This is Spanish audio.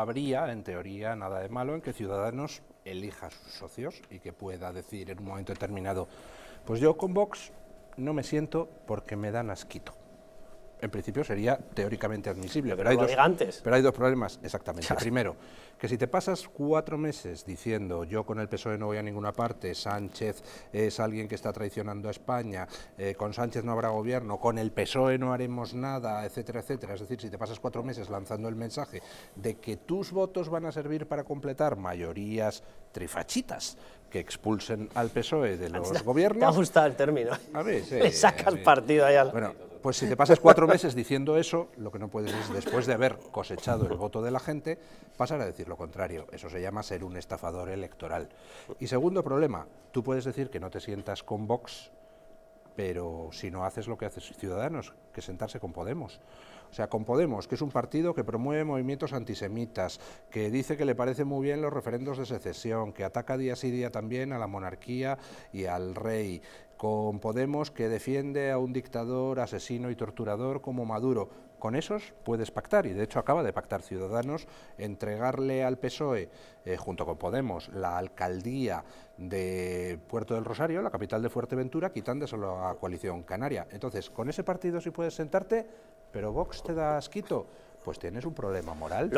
habría, en teoría, nada de malo en que Ciudadanos elija a sus socios y que pueda decir en un momento determinado, pues yo con Vox no me siento porque me dan asquito en principio sería teóricamente admisible. Pero, hay, dos, problemas, exactamente. Primero, que si te pasas cuatro meses diciendo yo con el PSOE no voy a ninguna parte, Sánchez es alguien que está traicionando a España, eh, con Sánchez no habrá gobierno, con el PSOE no haremos nada, etcétera, etcétera. Es decir, si te pasas cuatro meses lanzando el mensaje de que tus votos van a servir para completar mayorías trifachitas que expulsen al PSOE de los gobiernos. Te ha gustado el término. A ver, sí, Le saca partido ahí al... Bueno, pues si te pasas cuatro meses diciendo eso, lo que no puedes es, después de haber cosechado el voto de la gente, pasar a decir lo contrario. Eso se llama ser un estafador electoral. Y segundo problema, tú puedes decir que no te sientas con Vox, pero si no haces lo que hace Ciudadanos, que sentarse con Podemos. O sea, con Podemos, que es un partido que promueve movimientos antisemitas, que dice que le parecen muy bien los referendos de secesión, que ataca día sí día también a la monarquía y al rey, con Podemos que defiende a un dictador, asesino y torturador como Maduro. Con esos puedes pactar, y de hecho acaba de pactar Ciudadanos, entregarle al PSOE, eh, junto con Podemos, la alcaldía de Puerto del Rosario, la capital de Fuerteventura, quitándoselo a la Coalición Canaria. Entonces, con ese partido sí puedes sentarte, pero Vox te da asquito, pues tienes un problema moral.